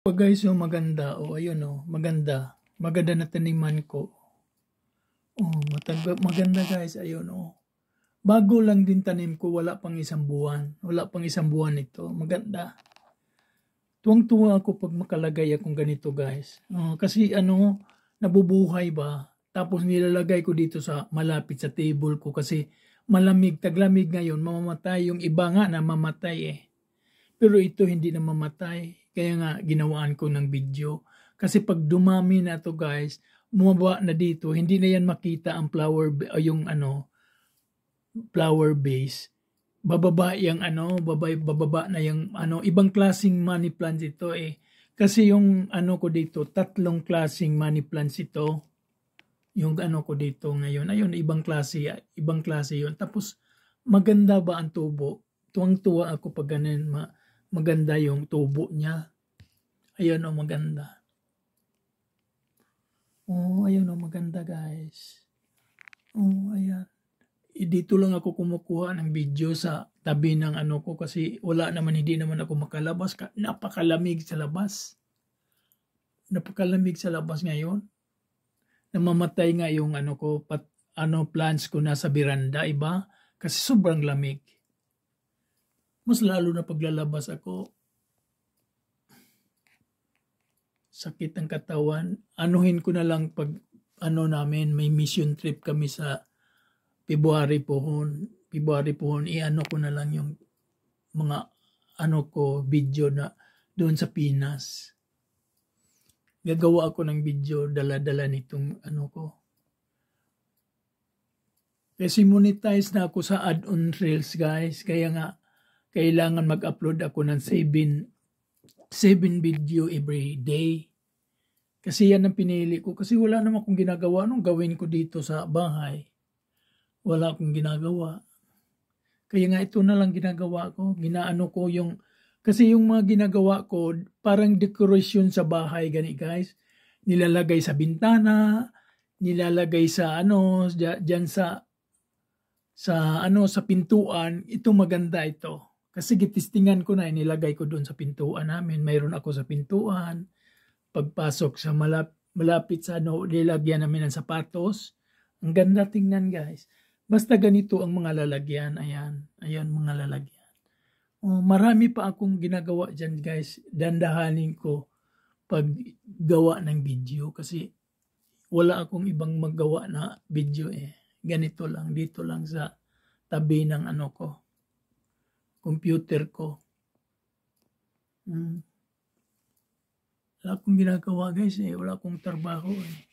Pa guys, yung oh, maganda, o oh, ayun oh, maganda. Maganda na taniman ko. Oh, matag maganda guys, ayun oh. Bago lang din tanim ko, wala pang isang buwan. Wala pang isang buwan ito, maganda. Tuwang-tuwa ako pag makalagay akong ganito guys. Oh, kasi ano, nabubuhay ba? Tapos nilalagay ko dito sa malapit sa table ko kasi malamig, taglamig ngayon, mamamatay. Yung iba nga na mamatay eh. Pero ito hindi na mamatay kaya nga, ginawaan ko ng video. Kasi pag dumami na to guys, bumaba na dito, hindi na yan makita ang flower, ah, yung ano, flower base. Bababa yung ano, babay, bababa na yung ano, ibang klasing money plants ito eh. Kasi yung ano ko dito, tatlong klasing money plants ito. Yung ano ko dito ngayon, ayun, ibang klase, ibang klase yun. Tapos, maganda ba ang tubo? Tuwang-tuwa ako pag ganun, ma- maganda yung tubo niya. Ayun o, maganda. Oh, ayun o, maganda guys. Oh, ayan. Eh, dito lang ako kumukuha ng video sa tabi ng ano ko kasi wala naman, hindi naman ako makalabas. Napakalamig sa labas. Napakalamig sa labas ngayon. Namamatay nga yung ano ko, pat, ano plants ko nasa sa biranda, iba? Kasi sobrang lamig mas lalo na paglalabas ako. Sakit ang katawan. Anuhin ko na lang pag ano namin, may mission trip kami sa February pohon. February pohon, iano ko na lang yung mga ano ko, video na doon sa Pinas. Gagawa ako ng video, dala-dala nitong ano ko. Kasi monetize na ako sa add-on reels guys. Kaya nga, kailangan mag-upload ako ng 7, 7 video every day. Kasi yan ang pinili ko. Kasi wala naman akong ginagawa. Anong gawin ko dito sa bahay? Wala akong ginagawa. Kaya nga ito na lang ginagawa ko. Ginaano ko yung... Kasi yung mga ginagawa ko, parang decoration sa bahay, gani guys. Nilalagay sa bintana, nilalagay sa ano, diyan sa sa ano sa pintuan, ito maganda ito. Kasi gitistingan ko na, inilagay ko doon sa pintuan namin. Mayroon ako sa pintuan. Pagpasok sa malap, malapit sa ano, nilagyan namin ng sapatos. Ang ganda tingnan guys. Basta ganito ang mga lalagyan. Ayan, ayan mga lalagyan. Oh, marami pa akong ginagawa dyan guys. Dandahanin ko paggawa ng video kasi wala akong ibang maggawa na video eh. Ganito lang, dito lang sa tabi ng ano ko, computer ko. Hmm. Wala akong ginagawa guys eh. Wala akong trabaho eh.